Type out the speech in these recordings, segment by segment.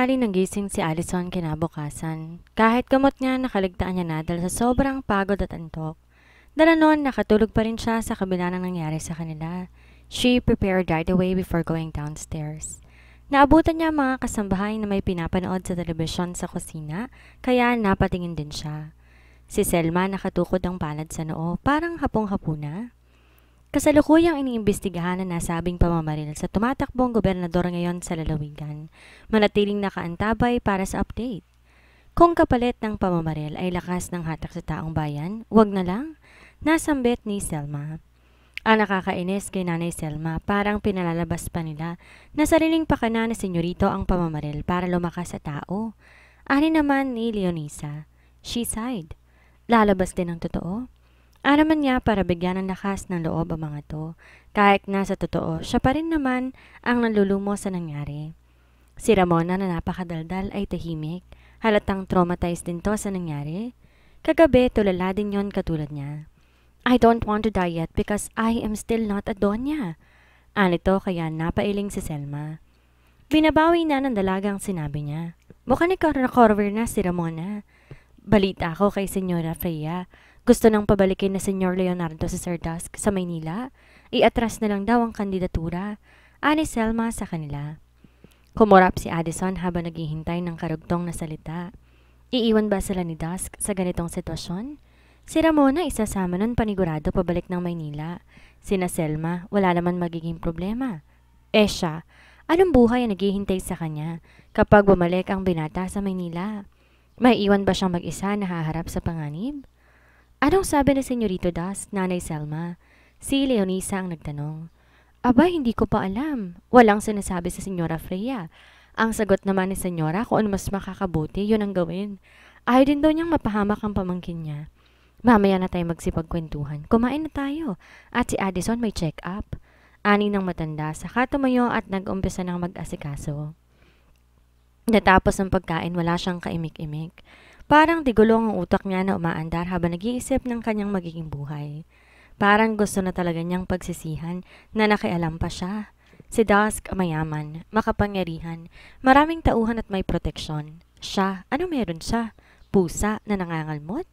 tanghali nagising si Allison kinabukasan. Kahit gamot niya, nakaligtaan niya na dahil sa sobrang pagod at antok. Dala noon, nakatulog pa rin siya sa kabila ng nangyari sa kanila. She prepared right away before going downstairs. Naabutan niya ang mga kasambahay na may pinapanood sa telebisyon sa kusina, kaya napatingin din siya. Si Selma nakatukod ang palad sa noo, parang hapong-hapuna. Kasalukuyang iniimbestigahan na nasabing pamamaril sa tumatakbong gobernador ngayon sa lalawigan, manatiling nakaantabay para sa update. Kung kapalit ng pamamaril ay lakas ng hatak sa taong bayan, wag na lang, nasambit ni Selma. Ang nakakainis kay Nanay Selma, parang pinalalabas pa nila na sariling pakana na senyorito ang pamamaril para lumakas sa tao. Ani naman ni Leonisa, she sighed. Lalabas din ang totoo. Ano niya para bigyan ng lakas ng loob ang mga to, kahit na sa totoo, siya pa rin naman ang nalulumo sa nangyari. Si Ramona na napakadaldal ay tahimik, halatang traumatized din to sa nangyari. Kagabi, tulala din yon katulad niya. I don't want to die yet because I am still not a donya. Anito kaya napailing si Selma. Binabawi na ng dalagang sinabi niya. Mukhang ni Cor recover na si Ramona. Balita ko kay Senyora Freya gusto nang pabalikin na Senyor Leonardo sa Dusk sa Maynila. Iatras na lang daw ang kandidatura. Ani Selma sa kanila. Kumurap si Addison habang naghihintay ng karugtong na salita. Iiwan ba sila ni Dusk sa ganitong sitwasyon? Si Ramona isasama nun panigurado pabalik ng Maynila. Sina Selma, wala naman magiging problema. Eh siya, anong buhay ang naghihintay sa kanya kapag bumalik ang binata sa Maynila? May iwan ba siyang mag-isa na haharap sa panganib? Anong sabi ni senyorito Das, Nanay Selma? Si Leonisa ang nagtanong. Aba, hindi ko pa alam. Walang sinasabi sa Senyora Freya. Ang sagot naman ni Senyora kung ano mas makakabuti, yun ang gawin. Ayaw din daw niyang mapahamak ang pamangkin niya. Mamaya na tayo magsipagkwentuhan. Kumain na tayo. At si Addison may check-up. Ani ng matanda, saka tumayo at nag-umpisa ng mag-asikaso. Natapos ang pagkain, wala siyang kaimik-imik. Parang digulong ang utak niya na umaandar habang nag-iisip ng kanyang magiging buhay. Parang gusto na talaga niyang pagsisihan na nakialam pa siya. Si Dusk mayaman, makapangyarihan, maraming tauhan at may proteksyon. Siya, ano meron siya? Pusa na nangangalmot?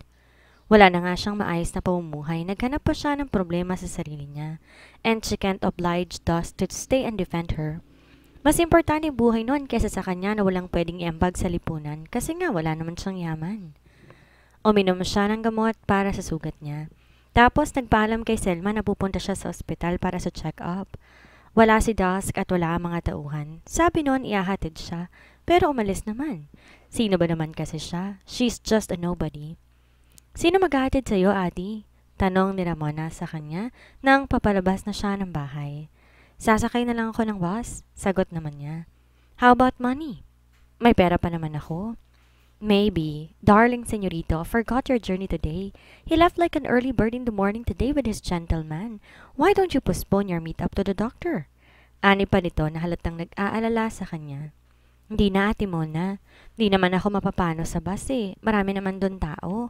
Wala na nga siyang maayos na pamumuhay, naghanap pa siya ng problema sa sarili niya. And she can't oblige Dusk to stay and defend her. Mas importante buhay noon kaysa sa kanya na walang pwedeng iambag sa lipunan kasi nga wala naman siyang yaman. Uminom siya ng gamot para sa sugat niya. Tapos nagpaalam kay Selma na pupunta siya sa ospital para sa check-up. Wala si Dusk at wala ang mga tauhan. Sabi noon iahatid siya, pero umalis naman. Sino ba naman kasi siya? She's just a nobody. Sino maghahatid iyo, Adi? Tanong ni Ramona sa kanya nang papalabas na siya ng bahay. Sasakay na lang ako ng bus. Sagot naman niya. How about money? May pera pa naman ako. Maybe, darling señorito, forgot your journey today. He left like an early bird in the morning today with his gentleman. Why don't you postpone your meet-up to the doctor? Ani pa nito na halatang nag-aalala sa kanya. Hindi na, Ate Mona. Hindi naman ako mapapano sa bus eh. Marami naman doon tao.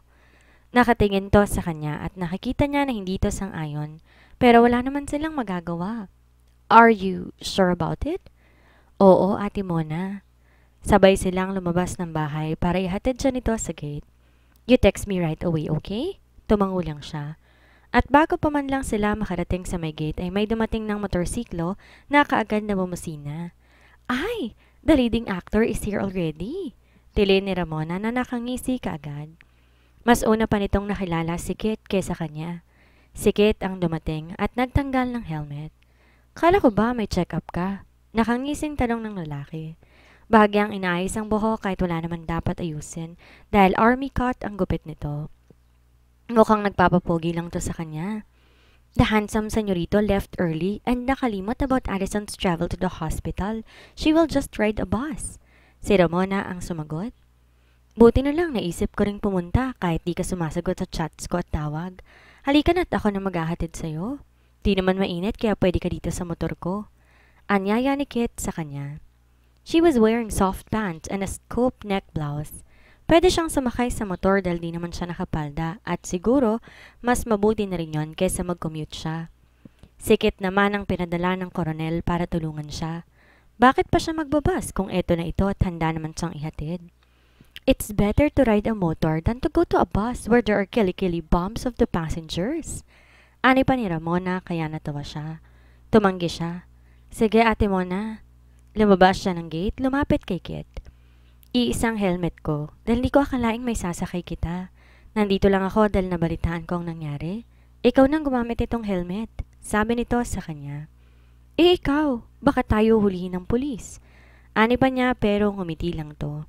Nakatingin to sa kanya at nakikita niya na hindi to sang-ayon. Pero wala naman silang magagawa. Are you sure about it? Oo, ate Mona. Sabay silang lumabas ng bahay para ihatid siya nito sa gate. You text me right away, okay? Tumango lang siya. At bago pa man lang sila makarating sa may gate ay may dumating ng motorsiklo na kaagad na bumusina. Ay! The leading actor is here already! Tili ni Ramona na nakangisi kaagad. Mas una pa nitong nakilala si Kit kesa kanya. Si Kit ang dumating at nagtanggal ng helmet. Kala ko ba may check-up ka? Nakangising tanong ng lalaki. Bahagyang inaayos ang buho kahit wala naman dapat ayusin dahil army cut ang gupit nito. Mukhang nagpapapogi lang to sa kanya. The handsome senorito left early and nakalimot about Addison's travel to the hospital. She will just ride a bus. Si Ramona ang sumagot. Buti na lang naisip ko ring pumunta kahit di ka sumasagot sa chats ko at tawag. Halika na't ako na maghahatid sa'yo. Di naman mainit kaya pwede ka dito sa motor ko. Anyaya ni Kit sa kanya. She was wearing soft pants and a scoop neck blouse. Pwede siyang sumakay sa motor dahil di naman siya nakapalda at siguro mas mabuti na rin yon kaysa mag-commute siya. Sikit naman ang pinadala ng koronel para tulungan siya. Bakit pa siya magbabas kung eto na ito at handa naman siyang ihatid? It's better to ride a motor than to go to a bus where there are kilikili bombs of the passengers. Ani pa ni Ramona kaya natawa siya. Tumanggi siya. Sige ate Mona. Lumabas siya ng gate, lumapit kay Kit. Iisang helmet ko dahil hindi ko akalaing may sasakay kita. Nandito lang ako dahil nabalitaan ko ang nangyari. Ikaw nang gumamit itong helmet. Sabi nito sa kanya. Eh ikaw, baka tayo hulihin ng pulis. Ani pa niya pero ngumiti lang to.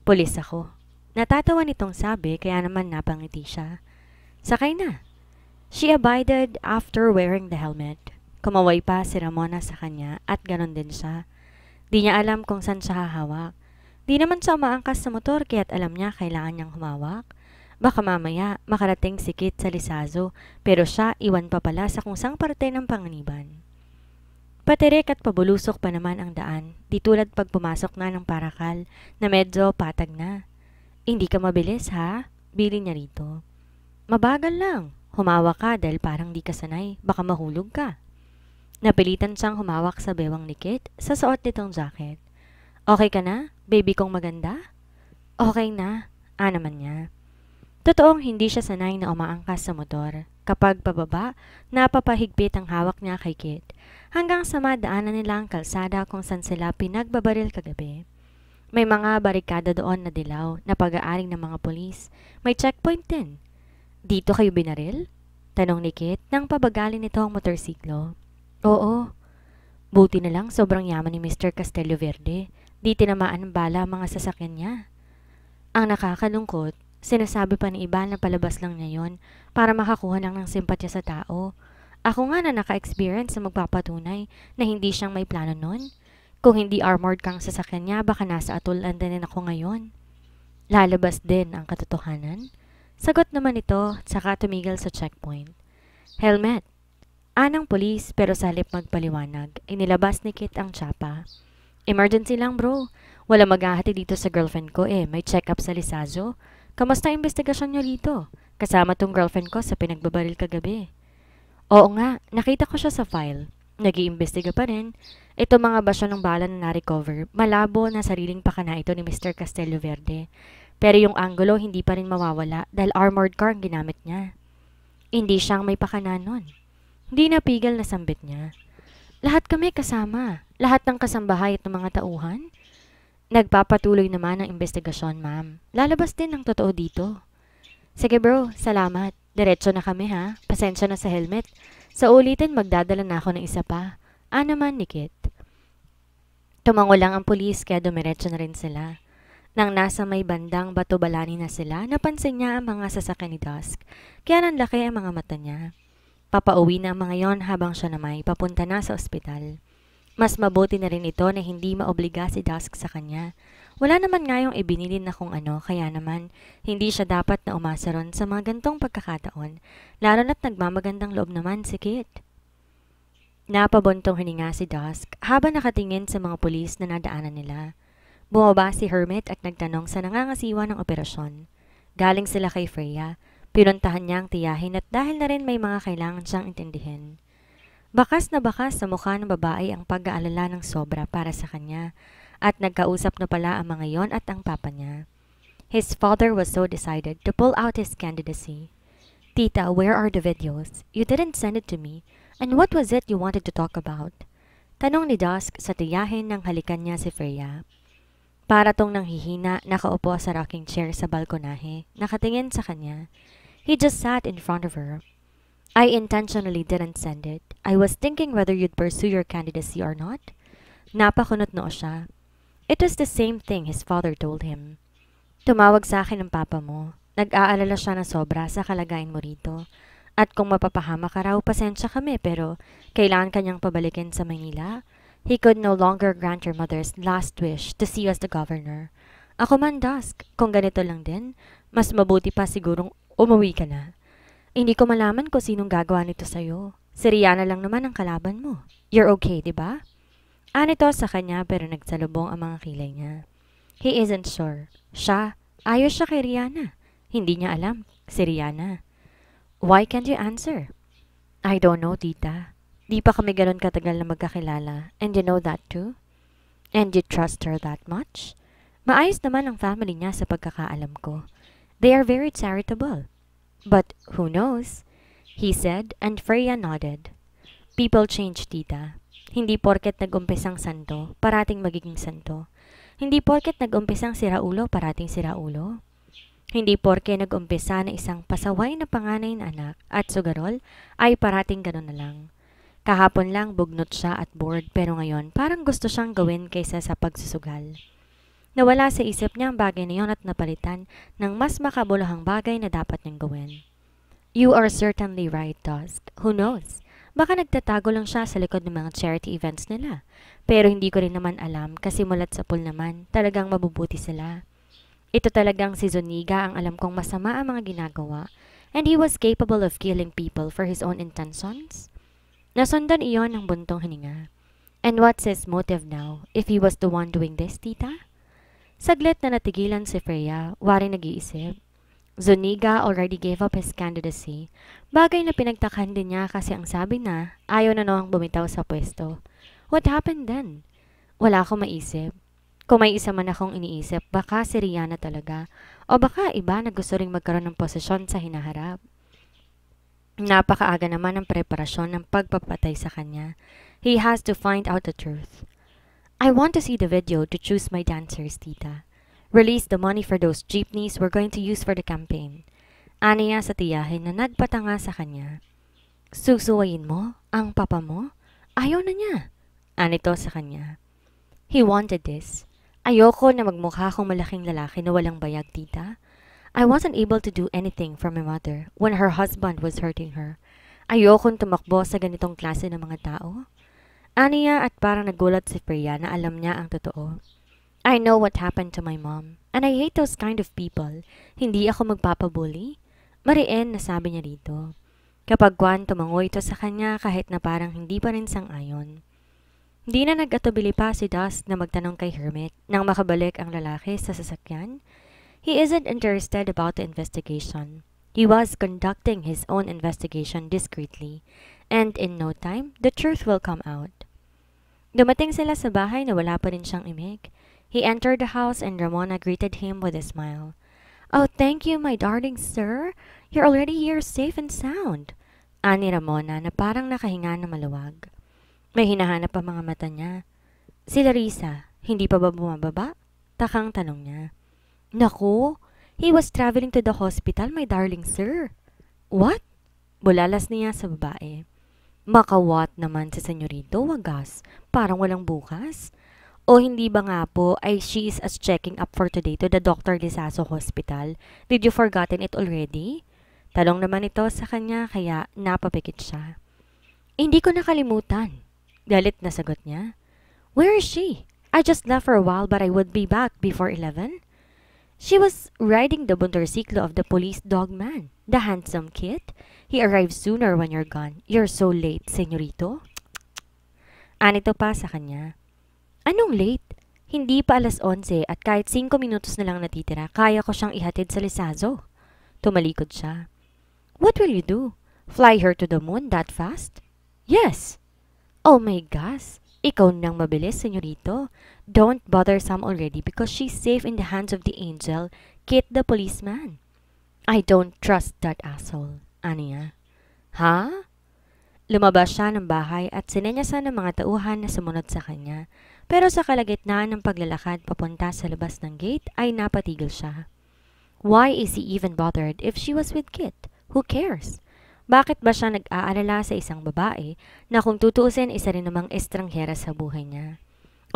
Pulis ako. Natatawa nitong sabi kaya naman napangiti siya. Sakay na. She abided after wearing the helmet. Kumaway pa si Ramona sa kanya at ganon din siya. Di niya alam kung saan siya hahawak. Di naman siya umaangkas sa motor kaya't alam niya kailangan niyang humawak. Baka mamaya makarating si Kit sa Lisazo pero siya iwan pa pala sa kung saang parte ng panganiban. Paterek at pabulusok pa naman ang daan, di tulad pag pumasok na ng parakal na medyo patag na. Hindi ka mabilis ha? Bili niya rito. Mabagal lang, Humawa ka dahil parang di ka sanay, baka mahulog ka. Napilitan siyang humawak sa bewang ni Kate sa suot nitong jacket. Okay ka na? Baby kong maganda? Okay na, ah naman niya. Totoong hindi siya sanay na umaangkas sa motor. Kapag pababa, napapahigpit ang hawak niya kay Kit. Hanggang sa madaanan nila ang kalsada kung saan sila pinagbabaril kagabi. May mga barikada doon na dilaw na pag-aaring ng mga polis. May checkpoint din. Dito kayo binaril? Tanong ni Kit nang pabagalin nito ang motorsiklo. Oo. Buti na lang sobrang yaman ni Mr. Castello Verde. Di tinamaan bala ang mga sasakyan niya. Ang nakakalungkot, sinasabi pa ni iba na palabas lang niya yon para makakuha lang ng simpatya sa tao. Ako nga na naka-experience na magpapatunay na hindi siyang may plano nun. Kung hindi armored kang sasakyan niya, baka nasa atol andanin ako ngayon. Lalabas din ang katotohanan. Sagot naman ito, saka tumigil sa checkpoint. Helmet! Anang polis pero sa magpaliwanag, inilabas ni Kit ang tsapa. Emergency lang bro. Wala maghahati dito sa girlfriend ko eh. May check-up sa Lisazo. Kamusta investigasyon niyo dito? Kasama tong girlfriend ko sa pinagbabaril kagabi. Oo nga, nakita ko siya sa file. Nag-iimbestiga pa rin. Ito mga basya ng bala na na-recover. Malabo na sariling pakana ito ni Mr. Castello Verde. Pero yung angulo hindi pa rin mawawala dahil armored car ang ginamit niya. Hindi siyang may pakanan nun. Hindi napigil na sambit niya. Lahat kami kasama. Lahat ng kasambahay at ng mga tauhan. Nagpapatuloy naman ang investigasyon, ma'am. Lalabas din ang totoo dito. Sige bro, salamat. Diretso na kami ha. Pasensya na sa helmet. Sa ulitin, magdadala na ako ng isa pa. Ano ah, man, Nikit. Tumango lang ang pulis kaya dumiretso na rin sila. Nang nasa may bandang batubalani na sila, napansin niya ang mga sasakyan ni Dusk, kaya nanlaki ang mga mata niya. Papauwi na ang mga yon habang siya namay papunta na sa ospital. Mas mabuti na rin ito na hindi maobliga si Dusk sa kanya. Wala naman nga yung ibinili na kung ano, kaya naman hindi siya dapat na umasa ron sa mga gantong pagkakataon, lalo na't nagmamagandang loob naman si Kate. Napabuntong hininga si Dusk habang nakatingin sa mga pulis na nadaanan nila. Bumaba si Hermit at nagtanong sa nangangasiwa ng operasyon. Galing sila kay Freya, pinuntahan niya ang tiyahin at dahil na rin may mga kailangan siyang intindihin. Bakas na bakas sa mukha ng babae ang pag-aalala ng sobra para sa kanya at nagkausap na pala ang mga yon at ang papa niya. His father was so decided to pull out his candidacy. Tita, where are the videos? You didn't send it to me. And what was it you wanted to talk about? Tanong ni Dusk sa tiyahin ng halikan niya si Freya. Paratong tong nanghihina, nakaupo sa rocking chair sa balkonahe, nakatingin sa kanya. He just sat in front of her. I intentionally didn't send it. I was thinking whether you'd pursue your candidacy or not. Napakunot noo siya. It was the same thing his father told him. Tumawag sa akin ang papa mo. Nag-aalala siya na sobra sa kalagayan mo rito. At kung mapapahama ka raw, pasensya kami pero kailangan kanyang pabalikin sa Manila He could no longer grant her mother's last wish to see you as the governor. Ako man, Dusk, kung ganito lang din, mas mabuti pa sigurong umuwi ka na. Hindi ko malaman kung sinong gagawa nito sa'yo. Si Rihanna lang naman ang kalaban mo. You're okay, di ba? Anito sa kanya pero nagsalubong ang mga kilay niya. He isn't sure. Siya, ayos siya kay Rihanna. Hindi niya alam, si Rihanna. Why can't you answer? I don't know, tita. Di pa kami ganun katagal na magkakilala. And you know that too? And you trust her that much? Maayos naman ang family niya sa pagkakaalam ko. They are very charitable. But who knows? He said, and Freya nodded. People change, tita. Hindi porket nag-umpisang santo, parating magiging santo. Hindi porket nag nagumpisang siraulo, parating siraulo. Hindi porke nag-umpisa na isang pasaway na panganay na anak at sugarol ay parating ganun na lang. Kahapon lang bugnot siya at bored pero ngayon parang gusto siyang gawin kaysa sa pagsusugal. Nawala sa isip niya ang bagay na yon at napalitan ng mas makabulahang bagay na dapat niyang gawin. You are certainly right, Dusk. Who knows? Baka nagtatago lang siya sa likod ng mga charity events nila. Pero hindi ko rin naman alam kasi mulat sa pool naman, talagang mabubuti sila. Ito talagang si Zuniga ang alam kong masama ang mga ginagawa and he was capable of killing people for his own intentions. Nasundan iyon ng buntong hininga. And what's his motive now, if he was the one doing this, tita? Saglit na natigilan si Freya, wari nag-iisip. Zuniga already gave up his candidacy, bagay na pinagtakhan din niya kasi ang sabi na ayaw na noong bumitaw sa pwesto. What happened then? Wala akong maisip. Kung may isa man akong iniisip, baka si Rihanna talaga o baka iba na gusto ring magkaroon ng posisyon sa hinaharap. Napakaaga naman ang preparasyon ng pagpapatay sa kanya. He has to find out the truth. I want to see the video to choose my dancers, tita. Release the money for those jeepneys we're going to use for the campaign. Aniya sa tiyahin na nagpatanga sa kanya. Susuwayin mo? Ang papa mo? Ayaw na niya. Anito sa kanya. He wanted this. Ayoko na magmukha akong malaking lalaki na walang bayag, tita. I wasn't able to do anything for my mother when her husband was hurting her. Ayokong tumakbo sa ganitong klase ng mga tao. Aniya at parang nagulat si Freya na alam niya ang totoo. I know what happened to my mom, and I hate those kind of people. Hindi ako magpapabully. Marien nasabi niya rito. Kapag Juan tumangoy ito sa kanya kahit na parang hindi pa rin sang-ayon. Hindi na nag pa si Dust na magtanong kay Hermit nang makabalik ang lalaki sa sasakyan He isn't interested about the investigation. He was conducting his own investigation discreetly, and in no time, the truth will come out. Dumating sila sa bahay na wala pa rin siyang imig. He entered the house and Ramona greeted him with a smile. Oh, thank you, my darling sir. You're already here safe and sound. Ani Ramona na parang nakahinga na maluwag. May hinahanap pa mga mata niya. Si Larissa, hindi pa ba bumababa? Takang tanong niya. Nako, he was traveling to the hospital, my darling sir. What? Bulalas niya sa babae. Makawat naman sa senyorito, wagas. Parang walang bukas. O hindi ba nga po ay she is as checking up for today to the Dr. Lizaso Hospital? Did you forgotten it already? Talong naman ito sa kanya kaya napapikit siya. Hindi ko nakalimutan. Galit na sagot niya. Where is she? I just left for a while but I would be back before 11. She was riding the motorcycle of the police dog man, the handsome kid. He arrives sooner when you're gone. You're so late, senyorito. Anito ah, pa sa kanya. Anong late? Hindi pa alas 11 at kahit 5 minutos na lang natitira, kaya ko siyang ihatid sa Lisazo. Tumalikod siya. What will you do? Fly her to the moon that fast? Yes. Oh my gosh. Ikaw nang mabilis, senyorito. Don't bother Sam already because she's safe in the hands of the angel, Kit the policeman. I don't trust that asshole, Ania. Ha? Lumabas siya ng bahay at sinenyasan ng mga tauhan na sumunod sa kanya. Pero sa kalagitnaan ng paglalakad papunta sa labas ng gate ay napatigil siya. Why is he even bothered if she was with Kit? Who cares? Bakit ba siya nag-aalala sa isang babae na kung tutuusin isa rin namang estranghera sa buhay niya?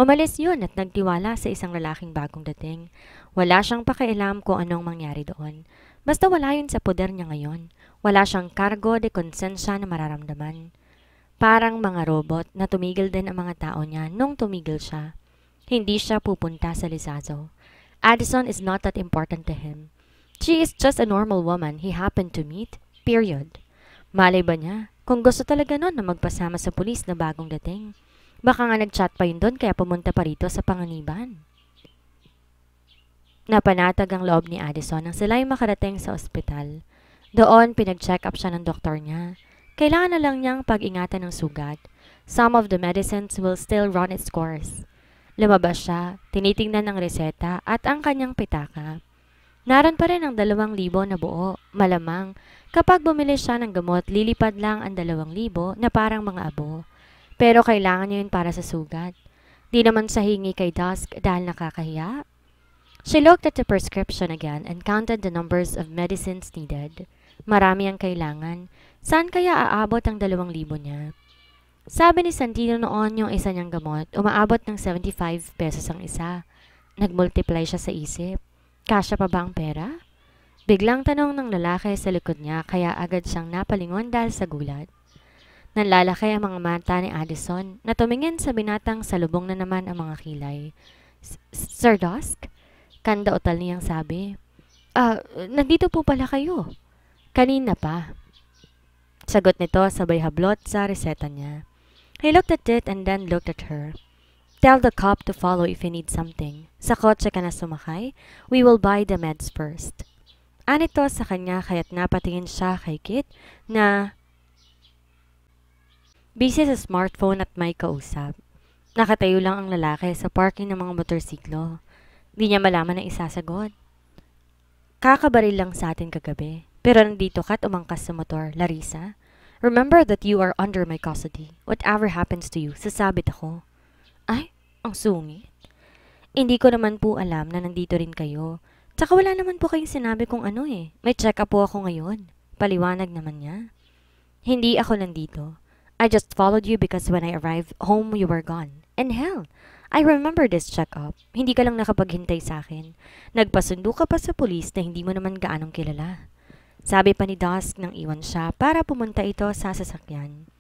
Umalis yun at nagtiwala sa isang lalaking bagong dating. Wala siyang pakialam kung anong mangyari doon. Basta wala yun sa poder niya ngayon. Wala siyang cargo de konsensya na mararamdaman. Parang mga robot na tumigil din ang mga tao niya nung tumigil siya. Hindi siya pupunta sa Lizazo. Addison is not that important to him. She is just a normal woman he happened to meet, period. Malay ba niya? Kung gusto talaga nun na magpasama sa pulis na bagong dating. Baka nga nag-chat pa yun doon kaya pumunta pa rito sa panganiban. Napanatag ang loob ni Addison nang sila ay makarating sa ospital. Doon, pinag-check up siya ng doktor niya. Kailangan na lang niyang pag-ingatan ng sugat. Some of the medicines will still run its course. Lumabas siya, tinitingnan ng reseta at ang kanyang pitaka. Naran pa rin ang dalawang libo na buo. Malamang, kapag bumili siya ng gamot, lilipad lang ang dalawang libo na parang mga abo. Pero kailangan niya yun para sa sugat. Di naman sa hingi kay Dusk dahil nakakahiya. She looked at the prescription again and counted the numbers of medicines needed. Marami ang kailangan. Saan kaya aabot ang dalawang libo niya? Sabi ni Santino noon yung isa niyang gamot, umaabot ng 75 pesos ang isa. Nagmultiply siya sa isip. Kasya pa ba ang pera? Biglang tanong ng lalaki sa likod niya kaya agad siyang napalingon dahil sa gulat. Nanlalaki ang mga mata ni Allison na tumingin sa binatang sa lubong na naman ang mga kilay. Sir Dusk? Kanda otal niyang sabi. Ah, uh, nandito po pala kayo. Kanina pa. Sagot nito sabay hablot sa reseta niya. He looked at it and then looked at her. Tell the cop to follow if you need something. Sa kotse ka na sumakay, we will buy the meds first. Anito sa kanya kaya't napatingin siya kay Kit na busy sa smartphone at may kausap. Nakatayo lang ang lalaki sa parking ng mga motorsiklo. Di niya malaman ang isasagot. Kakabaril lang sa atin kagabi. Pero nandito ka at umangkas sa motor, Larissa. Remember that you are under my custody. Whatever happens to you, sasabit ako. Ang sungit. Hindi ko naman po alam na nandito rin kayo. Tsaka wala naman po kayong sinabi kung ano eh. May check-up po ako ngayon. Paliwanag naman niya. Hindi ako nandito. I just followed you because when I arrived home, you were gone. And hell, I remember this check-up. Hindi ka lang nakapaghintay sa akin. Nagpasundo ka pa sa pulis na hindi mo naman gaanong kilala. Sabi pa ni Dusk nang iwan siya para pumunta ito sa sasakyan.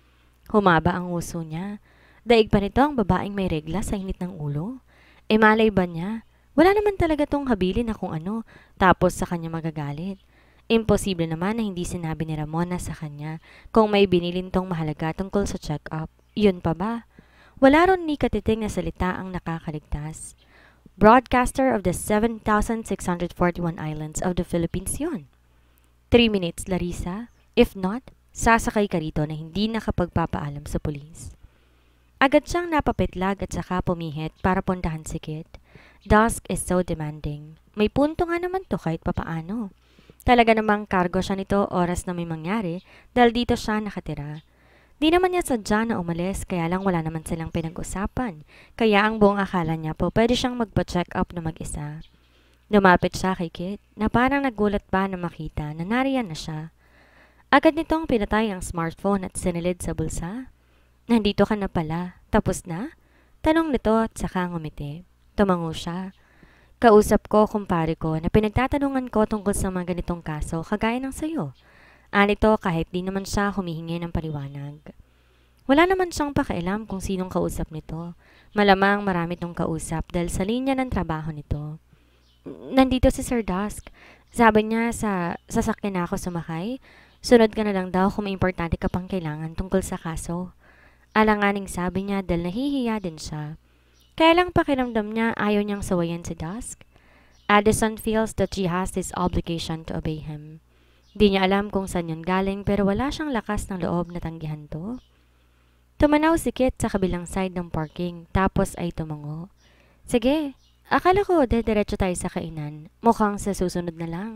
Humaba ang uso niya Daig pa nito ang babaeng may regla sa init ng ulo. E malay ba niya? Wala naman talaga tong habili na kung ano, tapos sa kanya magagalit. Imposible naman na hindi sinabi ni Ramona sa kanya kung may binilin tong mahalaga tungkol sa check-up. Yun pa ba? Wala ron ni katiting na salita ang nakakaligtas. Broadcaster of the 7,641 islands of the Philippines yun. Three minutes, Larissa. If not, sasakay ka rito na hindi nakapagpapaalam sa police. Agad siyang napapitlag at saka pumihit para puntahan si Kit. Dusk is so demanding. May punto nga naman to kahit papaano. Talaga namang cargo siya nito oras na may mangyari dahil dito siya nakatira. Di naman niya sadya na umalis kaya lang wala naman silang pinag-usapan. Kaya ang buong akala niya po pwede siyang magpa-check up na mag-isa. Lumapit siya kay Kit na parang nagulat pa na makita na nariyan na siya. Agad nitong pinatay ang smartphone at sinilid sa bulsa. Nandito ka na pala. Tapos na? Tanong nito at saka ngumiti. Tumango siya. Kausap ko kumpare ko na pinagtatanungan ko tungkol sa mga ganitong kaso kagaya ng sayo. Anito ah, kahit di naman siya humihingi ng paliwanag. Wala naman siyang pakialam kung sinong kausap nito. Malamang marami tong kausap dahil sa linya ng trabaho nito. Nandito si Sir Dusk. Sabi niya sa sasakyan ako sumakay. Sunod ka na lang daw kung may importante ka pang kailangan tungkol sa kaso. Alanganing sabi niya dahil nahihiya din siya. Kaya lang pakiramdam niya ayaw niyang sawayan si Dusk. Addison feels that she has this obligation to obey him. Di niya alam kung saan yun galing pero wala siyang lakas ng loob na tanggihan to. Tumanaw si Kit sa kabilang side ng parking tapos ay tumango. Sige, akala ko dediretso tayo sa kainan. Mukhang sasusunod na lang.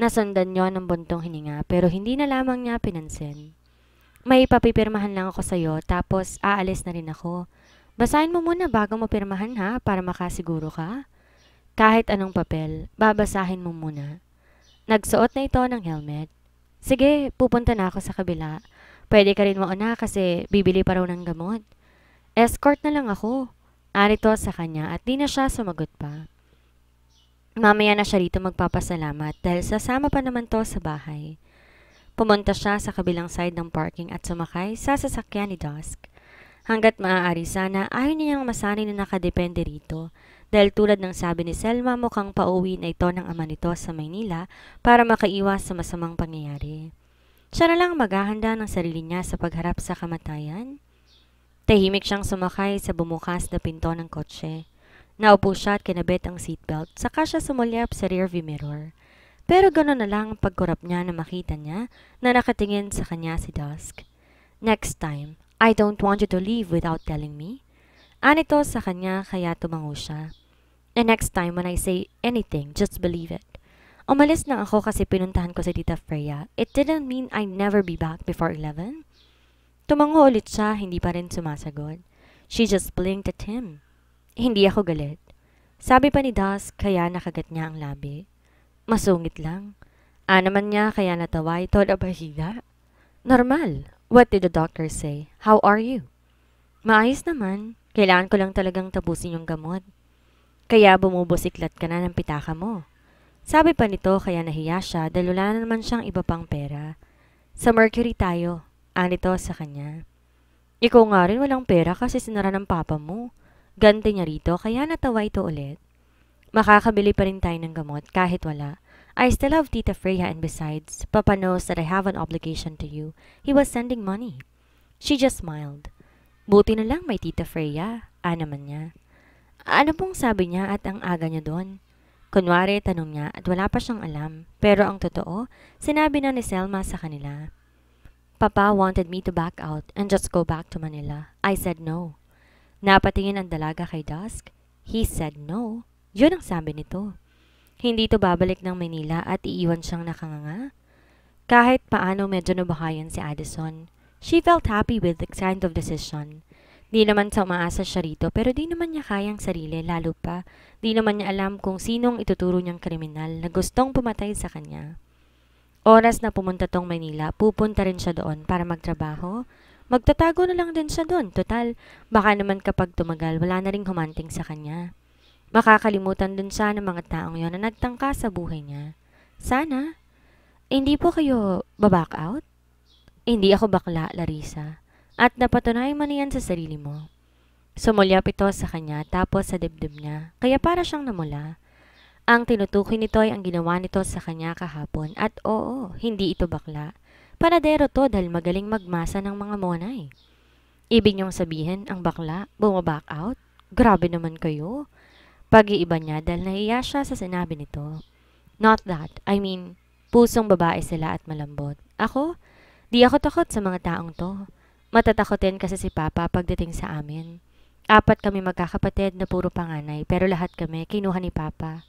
Nasundan yon ng buntong hininga pero hindi na lamang niya pinansin may papipirmahan lang ako sa'yo, tapos aalis na rin ako. Basahin mo muna bago mo pirmahan ha, para makasiguro ka. Kahit anong papel, babasahin mo muna. Nagsuot na ito ng helmet. Sige, pupunta na ako sa kabila. Pwede ka rin mauna kasi bibili pa raw ng gamot. Escort na lang ako. Arito sa kanya at di na siya sumagot pa. Mamaya na siya rito magpapasalamat dahil sasama pa naman to sa bahay. Pumunta siya sa kabilang side ng parking at sumakay sa sasakyan ni Dusk. Hanggat maaari sana, ayaw niyang masanay na nakadepende rito. Dahil tulad ng sabi ni Selma, mukhang pauwi na ito ng ama nito sa Maynila para makaiwas sa masamang pangyayari. Siya na lang maghahanda ng sarili niya sa pagharap sa kamatayan. Tahimik siyang sumakay sa bumukas na pinto ng kotse. Naupo siya at kinabit ang seatbelt, saka siya sumulyap sa rearview mirror. Pero gano'n na lang ang pagkurap niya na makita niya na nakatingin sa kanya si Dusk. Next time, I don't want you to leave without telling me. Anito sa kanya kaya tumango siya. And next time when I say anything, just believe it. Umalis na ako kasi pinuntahan ko si Tita Freya. It didn't mean I'd never be back before 11. Tumango ulit siya, hindi pa rin sumasagot. She just blinked at him. Hindi ako galit. Sabi pa ni Dusk, kaya nakagat niya ang labi. Masungit lang. Ah naman niya kaya natawa ito na bahida. Normal. What did the doctor say? How are you? Maayos naman. Kailangan ko lang talagang tapusin yung gamot. Kaya bumubusiklat ka na ng pitaka mo. Sabi pa nito kaya nahiya siya dahil wala na naman siyang iba pang pera. Sa Mercury tayo. Anito ah, sa kanya. Ikaw nga rin walang pera kasi sinara ng papa mo. Ganti niya rito kaya natawa ito ulit. Makakabili pa rin tayo ng gamot kahit wala. I still have Tita Freya and besides, Papa knows that I have an obligation to you. He was sending money. She just smiled. Buti na lang may Tita Freya, ah naman niya. Ano pong sabi niya at ang aga niya doon? Kunwari, tanong niya at wala pa siyang alam. Pero ang totoo, sinabi na ni Selma sa kanila. Papa wanted me to back out and just go back to Manila. I said no. Napatingin ang dalaga kay Dusk. He said no. Yun ang sabi nito. Hindi ito babalik ng Manila at iiwan siyang nakanganga. Kahit paano medyo nabahayan si Addison. She felt happy with the kind of decision. Di naman sa umaasa siya rito pero di naman niya kayang sarili lalo pa. Di naman niya alam kung sinong ituturo niyang kriminal na gustong pumatay sa kanya. Oras na pumunta tong Manila, pupunta rin siya doon para magtrabaho. Magtatago na lang din siya doon, total. Baka naman kapag tumagal, wala na ring humanting sa kanya. Makakalimutan din sana ng mga taong yon na nagtangka sa buhay niya. Sana. hindi po kayo baback out? hindi ako bakla, Larissa. At napatunay mo na yan sa sarili mo. Sumulyap ito sa kanya tapos sa dibdib niya, kaya para siyang namula. Ang tinutukoy nito ay ang ginawa nito sa kanya kahapon at oo, hindi ito bakla. Panadero to dahil magaling magmasa ng mga monay. Ibig niyong sabihin, ang bakla, bumaback out? Grabe naman kayo pag-iiba niya dahil nahiya siya sa sinabi nito. Not that. I mean, pusong babae sila at malambot. Ako, di ako takot sa mga taong to. Matatakotin kasi si Papa pagdating sa amin. Apat kami magkakapatid na puro panganay pero lahat kami kinuha ni Papa.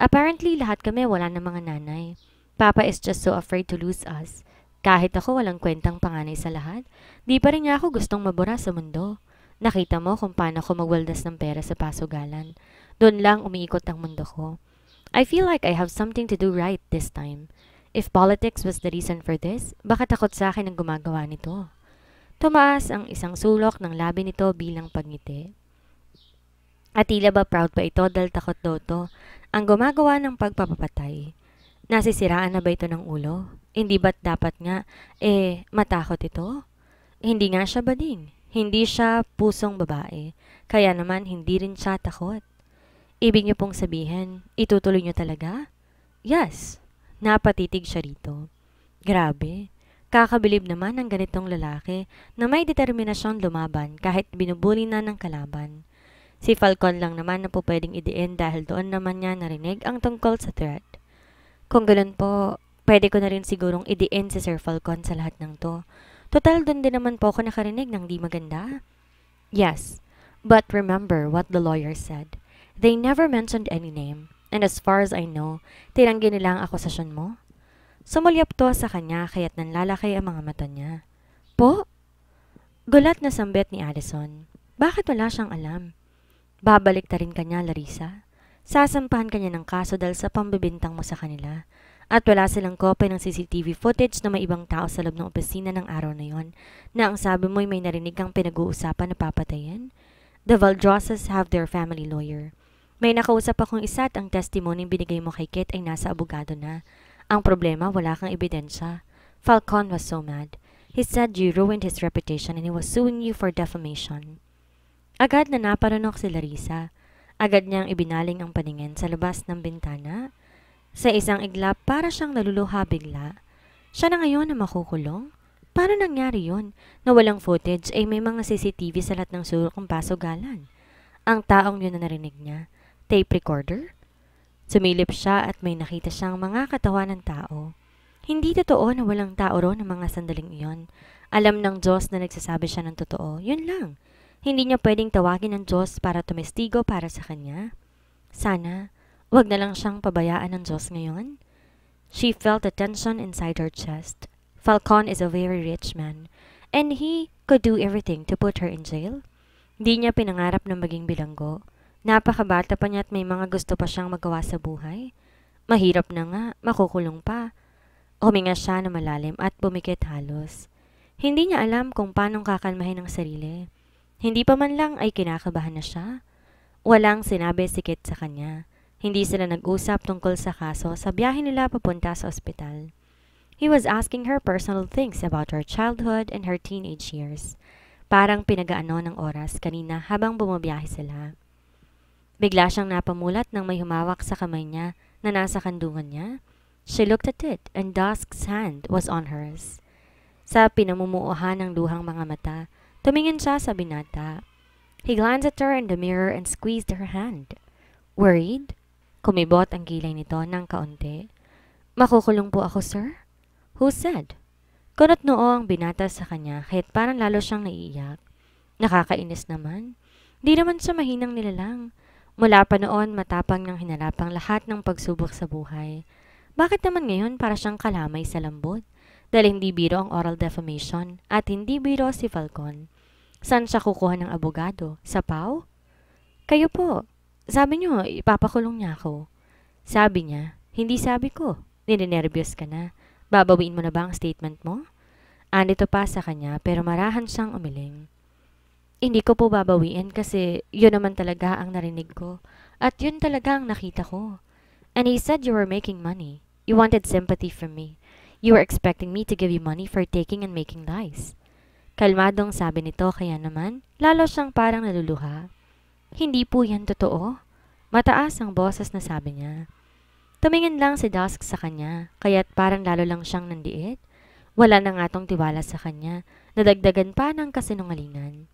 Apparently, lahat kami wala ng mga nanay. Papa is just so afraid to lose us. Kahit ako walang kwentang panganay sa lahat, di pa rin ako gustong mabura sa mundo. Nakita mo kung paano ako magweldas ng pera sa pasugalan. Doon lang umiikot ang mundo ko. I feel like I have something to do right this time. If politics was the reason for this, baka takot sa akin ang gumagawa nito. Tumaas ang isang sulok ng labi nito bilang pagngiti. At tila ba proud pa ito dahil takot doto ang gumagawa ng pagpapapatay. Nasisiraan na ba ito ng ulo? Hindi ba't dapat nga, eh, matakot ito? Hindi nga siya ba din? Hindi siya pusong babae. Kaya naman, hindi rin siya takot. Ibig niyo pong sabihin, itutuloy niyo talaga? Yes. Napatitig siya rito. Grabe. Kakabilib naman ng ganitong lalaki na may determinasyon lumaban kahit binubuli na ng kalaban. Si Falcon lang naman na po pwedeng idiin dahil doon naman niya narinig ang tungkol sa threat. Kung ganoon po, pwede ko na rin sigurong idiin si Sir Falcon sa lahat ng to. Total doon din naman po ako nakarinig ng di maganda. Yes, but remember what the lawyer said. They never mentioned any name, and as far as I know, tinanggi nila ang akusasyon mo. Sumulyap to sa kanya kaya't nanlalakay ang mga mata niya. Po? Gulat na sambet ni Allison. Bakit wala siyang alam? Babalik ta rin kanya, Larissa. Sasampahan kanya ng kaso dahil sa pambibintang mo sa kanila. At wala silang kopya ng CCTV footage na may ibang tao sa loob ng opisina ng araw na yon na ang sabi mo'y may narinig kang pinag-uusapan na papatayin. The Valdrosas have their family lawyer. May nakausap akong isa at ang testimony binigay mo kay Kit ay nasa abogado na. Ang problema, wala kang ebidensya. Falcon was so mad. He said you ruined his reputation and he was suing you for defamation. Agad na naparanok si Larissa. Agad niyang ibinaling ang paningin sa labas ng bintana. Sa isang iglap, para siyang naluluha bigla. Siya na ngayon na makukulong? Paano nangyari yon? Na walang footage ay eh, may mga CCTV sa lahat ng sulok ng pasugalan. Ang taong yun na narinig niya tape recorder? Sumilip siya at may nakita siyang mga katawan ng tao. Hindi totoo na walang tao ro ng mga sandaling iyon. Alam ng Diyos na nagsasabi siya ng totoo. Yun lang. Hindi niya pwedeng tawagin ng Diyos para tumestigo para sa kanya. Sana, wag na lang siyang pabayaan ng Diyos ngayon. She felt the tension inside her chest. Falcon is a very rich man, and he could do everything to put her in jail. Di niya pinangarap na maging bilanggo. Napakabata pa niya at may mga gusto pa siyang magawa sa buhay. Mahirap na nga, makukulong pa. Huminga siya na malalim at bumikit halos. Hindi niya alam kung paanong kakalmahin ang sarili. Hindi pa man lang ay kinakabahan na siya. Walang sinabi si Kit sa kanya. Hindi sila nag-usap tungkol sa kaso sa biyahe nila papunta sa ospital. He was asking her personal things about her childhood and her teenage years. Parang pinagaano ng oras kanina habang bumabiyahe sila. Bigla siyang napamulat nang may humawak sa kamay niya na nasa kandungan niya. She looked at it and Dusk's hand was on hers. Sa pinamumuuhan ng luhang mga mata, tumingin siya sa binata. He glanced at her in the mirror and squeezed her hand. Worried? Kumibot ang kilay nito ng kaunti. Makukulong po ako, sir? Who said? Kunot noo ang binata sa kanya kahit parang lalo siyang naiiyak. Nakakainis naman. Di naman siya mahinang nilalang. Mula pa noon, matapang niyang hinalap ang lahat ng pagsubok sa buhay. Bakit naman ngayon para siyang kalamay sa lambot? Dahil hindi biro ang oral defamation at hindi biro si Falcon. Saan siya kukuha ng abogado? Sa PAW? Kayo po. Sabi niyo, ipapakulong niya ako. Sabi niya, hindi sabi ko. Ninenervyos ka na. Babawiin mo na ba ang statement mo? Andito pa sa kanya pero marahan siyang umiling hindi ko po babawiin kasi yun naman talaga ang narinig ko. At yun talaga ang nakita ko. And he said you were making money. You wanted sympathy from me. You were expecting me to give you money for taking and making lies. Kalmadong sabi nito kaya naman, lalo siyang parang naluluha. Hindi po yan totoo. Mataas ang boses na sabi niya. Tumingin lang si Dusk sa kanya, kaya't parang lalo lang siyang nandiit. Wala na nga tiwala sa kanya, nadagdagan pa ng kasinungalingan.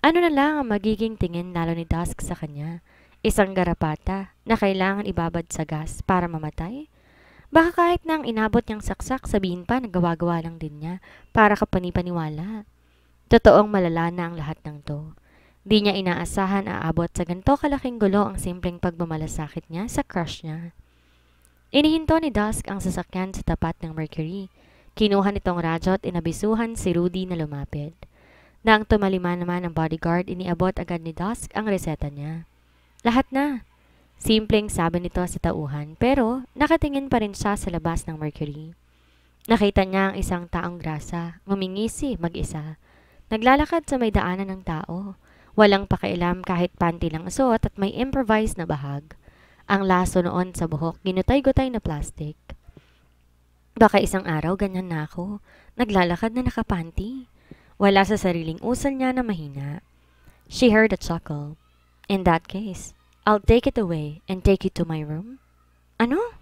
Ano na lang ang magiging tingin lalo ni Dusk sa kanya? Isang garapata na kailangan ibabad sa gas para mamatay? Baka kahit nang inabot niyang saksak, sabihin pa na gawa lang din niya para kapanipaniwala. Totoong malala na ang lahat ng to. Di niya inaasahan aabot sa ganto kalaking gulo ang simpleng pagmamalasakit niya sa crush niya. Inihinto ni Dusk ang sasakyan sa tapat ng Mercury. Kinuha nitong radyo at inabisuhan si Rudy na lumapit. Nang tumalima naman ang bodyguard, iniabot agad ni Dusk ang reseta niya. Lahat na. Simpleng sabi nito sa tauhan pero nakatingin pa rin siya sa labas ng Mercury. Nakita niya ang isang taong grasa, ngumingisi mag-isa. Naglalakad sa may daanan ng tao. Walang pakialam kahit panty lang suot at may improvised na bahag. Ang laso noon sa buhok, ginutay-gutay na plastic. Baka isang araw ganyan na ako. Naglalakad na nakapanty. Wala sa sariling usal niya na mahina. She heard a chuckle. In that case, I'll take it away and take you to my room. Ano?